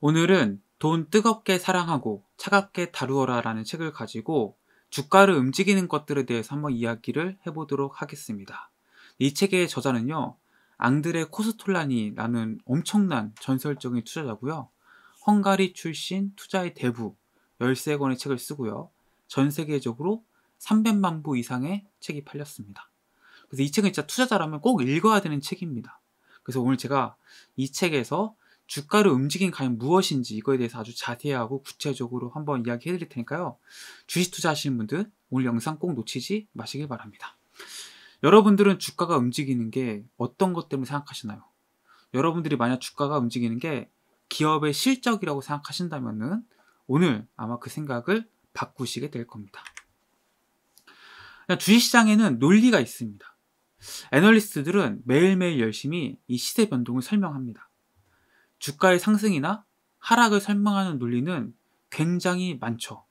오늘은 돈 뜨겁게 사랑하고 차갑게 다루어라 라는 책을 가지고 주가를 움직이는 것들에 대해서 한번 이야기를 해보도록 하겠습니다. 이 책의 저자는요, 앙드레 코스톨라니라는 엄청난 전설적인 투자자고요. 헝가리 출신 투자의 대부 13권의 책을 쓰고요. 전 세계적으로 300만 부 이상의 책이 팔렸습니다. 그래서 이 책은 진짜 투자자라면 꼭 읽어야 되는 책입니다. 그래서 오늘 제가 이 책에서 주가를 움직인 과연 무엇인지 이거에 대해서 아주 자세하고 구체적으로 한번 이야기해 드릴 테니까요. 주식 투자하시는 분들 오늘 영상 꼭 놓치지 마시길 바랍니다. 여러분들은 주가가 움직이는 게 어떤 것 때문에 생각하시나요? 여러분들이 만약 주가가 움직이는 게 기업의 실적이라고 생각하신다면은 오늘 아마 그 생각을 바꾸시게 될 겁니다. 주식시장에는 논리가 있습니다. 애널리스트들은 매일매일 열심히 이 시세 변동을 설명합니다. 주가의 상승이나 하락을 설명하는 논리는 굉장히 많죠.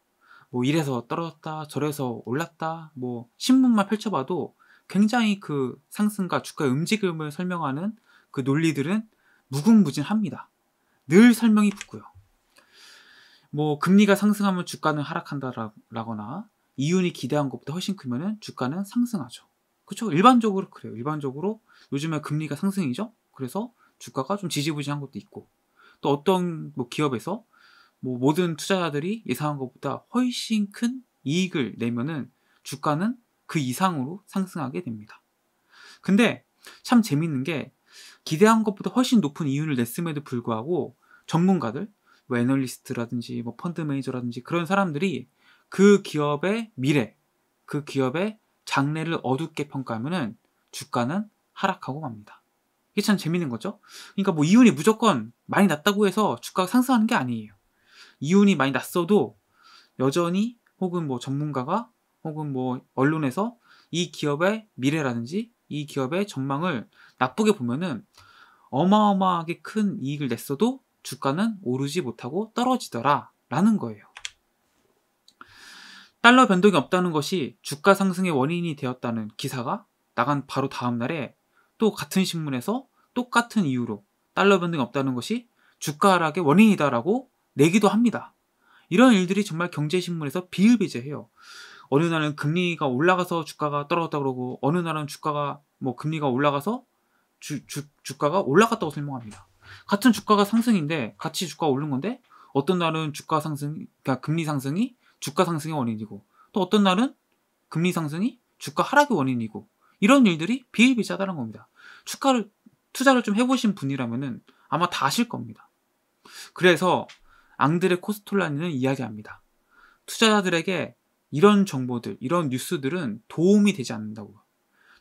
뭐 이래서 떨어졌다, 저래서 올랐다, 뭐 신문만 펼쳐봐도 굉장히 그 상승과 주가의 움직임을 설명하는 그 논리들은 무궁무진합니다. 늘 설명이 붙고요. 뭐 금리가 상승하면 주가는 하락한다라거나 이윤이 기대한 것보다 훨씬 크면은 주가는 상승하죠. 그렇죠? 일반적으로 그래요. 일반적으로 요즘에 금리가 상승이죠. 그래서 주가가 좀 지지부진한 것도 있고 또 어떤 뭐 기업에서 뭐 모든 투자자들이 예상한 것보다 훨씬 큰 이익을 내면은 주가는 그 이상으로 상승하게 됩니다. 근데 참 재밌는 게 기대한 것보다 훨씬 높은 이윤을 냈음에도 불구하고 전문가들, 뭐 애널리스트라든지 뭐 펀드 매니저라든지 그런 사람들이 그 기업의 미래, 그 기업의 장래를 어둡게 평가하면은 주가는 하락하고 맙니다. 이게 참 재밌는 거죠. 그러니까 뭐 이윤이 무조건 많이 났다고 해서 주가가 상승하는 게 아니에요. 이윤이 많이 났어도 여전히 혹은 뭐 전문가가 혹은 뭐 언론에서 이 기업의 미래라든지 이 기업의 전망을 나쁘게 보면은 어마어마하게 큰 이익을 냈어도 주가는 오르지 못하고 떨어지더라 라는 거예요. 달러 변동이 없다는 것이 주가 상승의 원인이 되었다는 기사가 나간 바로 다음 날에 또 같은 신문에서 똑같은 이유로 달러 변동이 없다는 것이 주가 하락의 원인이다라고 내기도 합니다. 이런 일들이 정말 경제신문에서 비일비재해요. 어느 날은 금리가 올라가서 주가가 떨어졌다 그러고 어느 날은 주가가 뭐 금리가 올라가서 주, 주, 주가가 올라갔다고 설명합니다. 같은 주가가 상승인데 같이 주가가 오른 건데 어떤 날은 주가 상승, 그러니까 금리 상승이 주가 상승의 원인이고 또 어떤 날은 금리 상승이 주가 하락의 원인이고 이런 일들이 비일비재하다는 겁니다. 축하를 투자를 좀 해보신 분이라면은 아마 다 아실 겁니다. 그래서 앙드레 코스톨라니는 이야기합니다. 투자자들에게 이런 정보들, 이런 뉴스들은 도움이 되지 않는다고.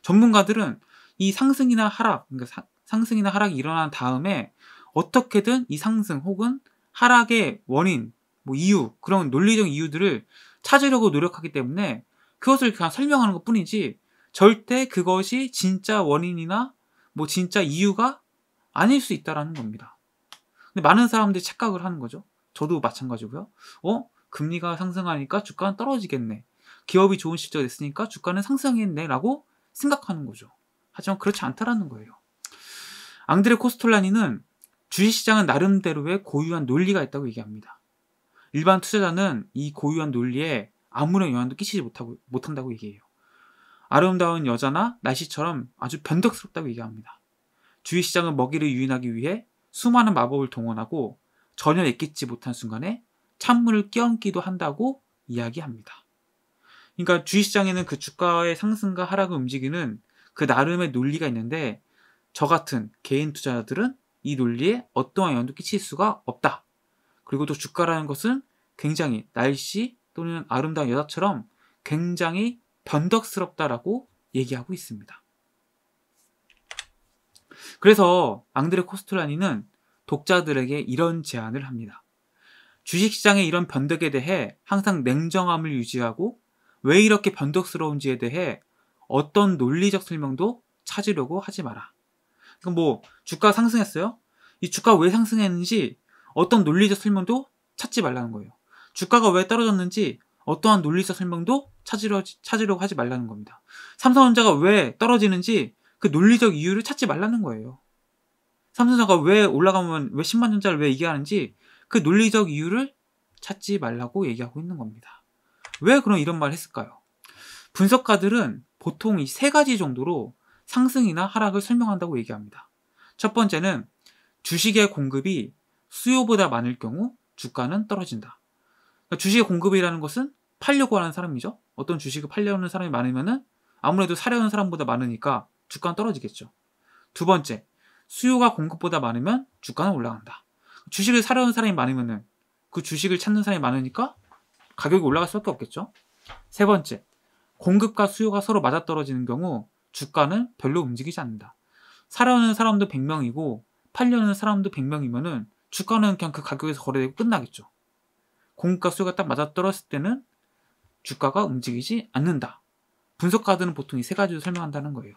전문가들은 이 상승이나 하락, 그러니까 사, 상승이나 하락이 일어난 다음에 어떻게든 이 상승 혹은 하락의 원인, 뭐 이유, 그런 논리적 이유들을 찾으려고 노력하기 때문에 그것을 그냥 설명하는 것 뿐이지 절대 그것이 진짜 원인이나 뭐 진짜 이유가 아닐 수 있다라는 겁니다. 근데 많은 사람들이 착각을 하는 거죠. 저도 마찬가지고요. 어? 금리가 상승하니까 주가는 떨어지겠네. 기업이 좋은 실적을 냈으니까 주가는 상승했네라고 생각하는 거죠. 하지만 그렇지 않다라는 거예요. 앙드레 코스톨라니는 주식시장은 나름대로의 고유한 논리가 있다고 얘기합니다. 일반 투자자는 이 고유한 논리에 아무런 영향도 끼치지 못하고, 못한다고 얘기해요. 아름다운 여자나 날씨처럼 아주 변덕스럽다고 얘기합니다. 주위 시장은 먹이를 유인하기 위해 수많은 마법을 동원하고 전혀 예기치 못한 순간에 찬물을 끼얹기도 한다고 이야기합니다. 그러니까 주위 시장에는 그 주가의 상승과 하락을 움직이는 그 나름의 논리가 있는데 저 같은 개인 투자자들은 이 논리에 어떠한 영향도 끼칠 수가 없다. 그리고 또 주가라는 것은 굉장히 날씨 또는 아름다운 여자처럼 굉장히 변덕스럽다라고 얘기하고 있습니다. 그래서 앙드레 코스톨라니는 독자들에게 이런 제안을 합니다. 주식시장의 이런 변덕에 대해 항상 냉정함을 유지하고 왜 이렇게 변덕스러운지에 대해 어떤 논리적 설명도 찾으려고 하지 마라. 그럼 뭐 주가 상승했어요? 이 주가 왜 상승했는지 어떤 논리적 설명도 찾지 말라는 거예요. 주가가 왜 떨어졌는지 어떠한 논리적 설명도 찾으려, 찾으려고 하지 말라는 겁니다. 삼성전자가 왜 떨어지는지 그 논리적 이유를 찾지 말라는 거예요. 삼성전자가 왜 올라가면 왜 10만 전자를 왜얘기하는지그 논리적 이유를 찾지 말라고 얘기하고 있는 겁니다. 왜 그런 이런 말을 했을까요? 분석가들은 보통 이 세 가지 정도로 상승이나 하락을 설명한다고 얘기합니다. 첫 번째는 주식의 공급이 수요보다 많을 경우 주가는 떨어진다. 그러니까 주식의 공급이라는 것은 팔려고 하는 사람이죠. 어떤 주식을 팔려는 사람이 많으면은 아무래도 사려는 사람보다 많으니까 주가는 떨어지겠죠. 두 번째, 수요가 공급보다 많으면 주가는 올라간다. 주식을 사려는 사람이 많으면은 그 주식을 찾는 사람이 많으니까 가격이 올라갈 수밖에 없겠죠. 세 번째, 공급과 수요가 서로 맞아떨어지는 경우 주가는 별로 움직이지 않는다. 사려는 사람도 100명이고 팔려는 사람도 100명이면은 주가는 그냥 그 가격에서 거래되고 끝나겠죠. 공과 급 수요가 딱 맞아떨어졌을 때는 주가가 움직이지 않는다. 분석 카드는 보통 이 세 가지로 설명한다는 거예요.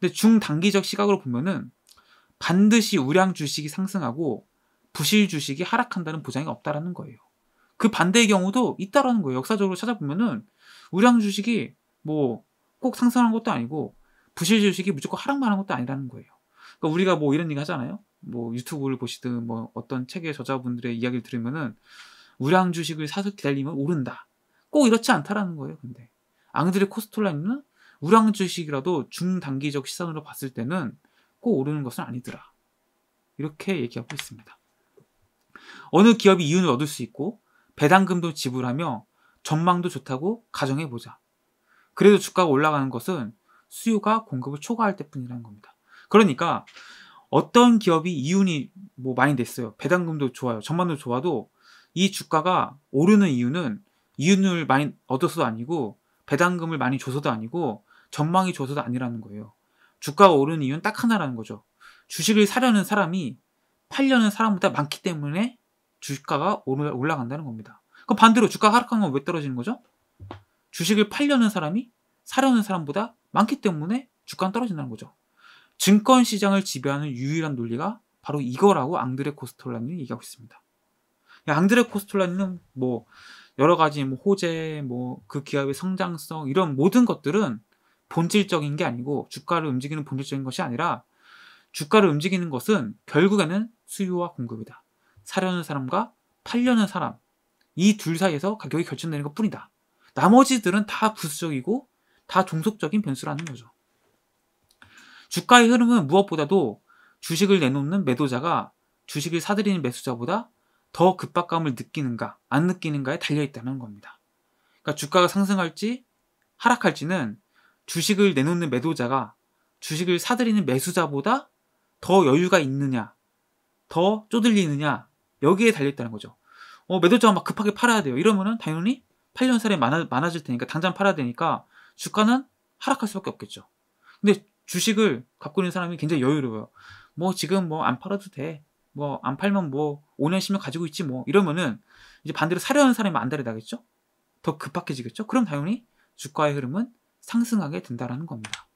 근데 중단기적 시각으로 보면은 반드시 우량 주식이 상승하고 부실 주식이 하락한다는 보장이 없다라는 거예요. 그 반대의 경우도 있다라는 거예요. 역사적으로 찾아보면은 우량 주식이 뭐 꼭 상승한 것도 아니고 부실 주식이 무조건 하락만 한 것도 아니라는 거예요. 그러니까 우리가 뭐 이런 얘기 하잖아요. 뭐 유튜브를 보시든 뭐 어떤 책의 저자분들의 이야기를 들으면은 우량 주식을 사서 기다리면 오른다. 꼭 이렇지 않다라는 거예요. 근데 앙드레 코스톨라님은 우량 주식이라도 중단기적 시선으로 봤을 때는 꼭 오르는 것은 아니더라. 이렇게 얘기하고 있습니다. 어느 기업이 이윤을 얻을 수 있고 배당금도 지불하며 전망도 좋다고 가정해 보자. 그래도 주가가 올라가는 것은 수요가 공급을 초과할 때뿐이라는 겁니다. 그러니까 어떤 기업이 이윤이 뭐 많이 냈어요. 배당금도 좋아요. 전망도 좋아도 이 주가가 오르는 이유는 이윤을 많이 얻어서도 아니고 배당금을 많이 줘서도 아니고 전망이 줘서도 아니라는 거예요. 주가가 오르는 이유는 딱 하나라는 거죠. 주식을 사려는 사람이 팔려는 사람보다 많기 때문에 주가가 올라간다는 겁니다. 그럼 반대로 주가가 하락한 건 왜 떨어지는 거죠? 주식을 팔려는 사람이 사려는 사람보다 많기 때문에 주가는 떨어진다는 거죠. 증권 시장을 지배하는 유일한 논리가 바로 이거라고 앙드레 코스톨라는 얘기하고 있습니다. 앙드레 코스톨라는 뭐 여러 가지 뭐 호재, 뭐 그 기업의 성장성 이런 모든 것들은 본질적인 게 아니고 주가를 움직이는 본질적인 것이 아니라 주가를 움직이는 것은 결국에는 수요와 공급이다. 사려는 사람과 팔려는 사람 이 둘 사이에서 가격이 결정되는 것뿐이다. 나머지들은 다 부수적이고 다 종속적인 변수라는 거죠. 주가의 흐름은 무엇보다도 주식을 내놓는 매도자가 주식을 사들이는 매수자보다 더 급박감을 느끼는가 안 느끼는가에 달려 있다는 겁니다. 그러니까 주가가 상승할지 하락할지는 주식을 내놓는 매도자가 주식을 사들이는 매수자보다 더 여유가 있느냐, 더 쪼들리느냐 여기에 달려 있다는 거죠. 어, 매도자가 막 급하게 팔아야 돼요. 이러면은 당연히 8년 살이 많아, 많아질 테니까 당장 팔아야 되니까 주가는 하락할 수밖에 없겠죠. 근데 주식을 갖고 있는 사람이 굉장히 여유로워요. 뭐 지금 뭐 안 팔아도 돼. 뭐안 팔면 뭐 5년 1면 가지고 있지 뭐 이러면은 이제 반대로 사려는 사람이 안달이 나겠죠? 더 급박해지겠죠? 그럼 당연히 주가의 흐름은 상승하게 된다라는 겁니다.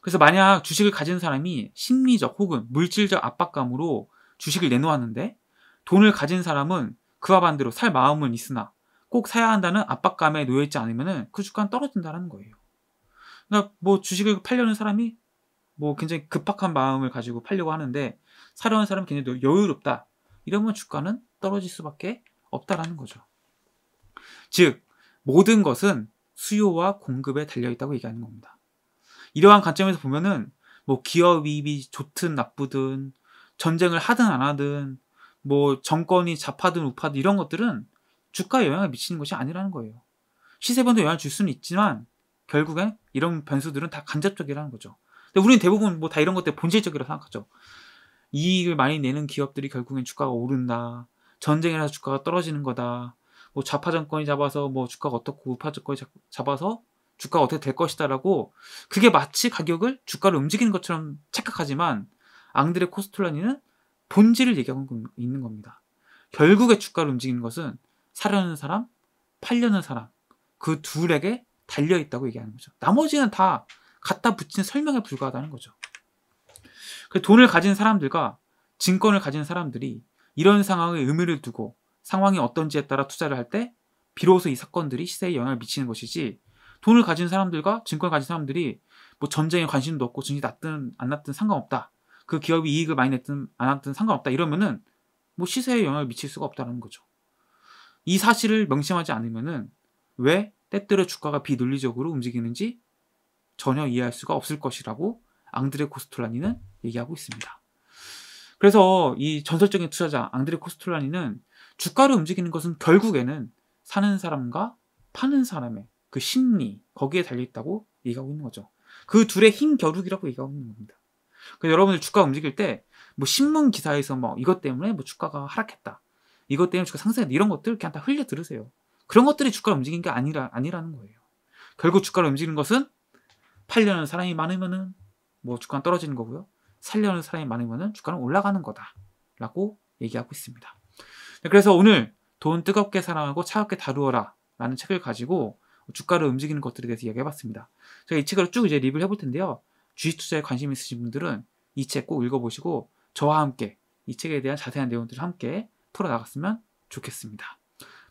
그래서 만약 주식을 가진 사람이 심리적 혹은 물질적 압박감으로 주식을 내놓았는데 돈을 가진 사람은 그와 반대로 살 마음은 있으나 꼭 사야 한다는 압박감에 놓여있지 않으면 은그 주가는 떨어진다는 라 거예요. 그러니까 뭐 주식을 팔려는 사람이 뭐 굉장히 급박한 마음을 가지고 팔려고 하는데 사려는 사람 굉장히 여유롭다. 이러면 주가는 떨어질 수밖에 없다라는 거죠. 즉 모든 것은 수요와 공급에 달려 있다고 얘기하는 겁니다. 이러한 관점에서 보면은 뭐기업이이 좋든 나쁘든 전쟁을 하든 안 하든 뭐 정권이 좌파든 우파든 이런 것들은 주가에 영향을 미치는 것이 아니라는 거예요. 시세변도 영향을 줄 수는 있지만 결국엔 이런 변수들은 다 간접적이라는 거죠. 근데 우리는 대부분 뭐 다 이런 것들 본질적이라고 생각하죠. 이익을 많이 내는 기업들이 결국엔 주가가 오른다. 전쟁이라서 주가가 떨어지는 거다. 뭐 좌파 정권이 잡아서 뭐 주가가 어떻고 우파 정권이 잡아서 주가가 어떻게 될 것이다라고 그게 마치 가격을 주가를 움직이는 것처럼 착각하지만 앙드레 코스톨라니는 본질을 얘기하고 있는 겁니다. 결국에 주가를 움직이는 것은 사려는 사람, 팔려는 사람 그 둘에게 달려 있다고 얘기하는 거죠. 나머지는 다 갖다 붙인 설명에 불과하다는 거죠. 그 돈을 가진 사람들과 증권을 가진 사람들이 이런 상황에 의미를 두고 상황이 어떤지에 따라 투자를 할 때 비로소 이 사건들이 시세에 영향을 미치는 것이지 돈을 가진 사람들과 증권을 가진 사람들이 뭐 전쟁에 관심도 없고 증시 났든 안 났든 상관없다. 그 기업이 이익을 많이 냈든 안 났든 상관없다. 이러면은 뭐 시세에 영향을 미칠 수가 없다는 거죠. 이 사실을 명심하지 않으면은 왜 때때로 주가가 비논리적으로 움직이는지 전혀 이해할 수가 없을 것이라고 앙드레 코스톨라니는 얘기하고 있습니다. 그래서 이 전설적인 투자자 앙드레 코스톨라니는 주가를 움직이는 것은 결국에는 사는 사람과 파는 사람의 그 심리 거기에 달려 있다고 얘기하고 있는 거죠. 그 둘의 힘 겨루기라고 얘기하고 있는 겁니다. 여러분들 주가 움직일 때 뭐 신문 기사에서 뭐 이것 때문에 뭐 주가가 하락했다. 이것 때문에 주가 상승했다. 이런 것들 그냥 다 흘려 들으세요. 그런 것들이 주가를 움직인 게 아니라 아니라는 거예요. 결국 주가를 움직이는 것은 팔려는 사람이 많으면은 뭐 주가는 떨어지는 거고요. 살려는 사람이 많으면은 주가는 올라가는 거다라고 얘기하고 있습니다. 네, 그래서 오늘 돈 뜨겁게 사랑하고 차갑게 다루어라 라는 책을 가지고 주가를 움직이는 것들에 대해서 이야기해봤습니다. 제가 이 책을 쭉 이제 리뷰를 해볼 텐데요. 주식 투자에 관심 있으신 분들은 이 책 꼭 읽어보시고 저와 함께 이 책에 대한 자세한 내용들을 함께 풀어나갔으면 좋겠습니다.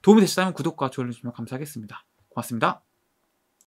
도움이 되셨다면 구독과 좋아요 주시면 감사하겠습니다. 고맙습니다.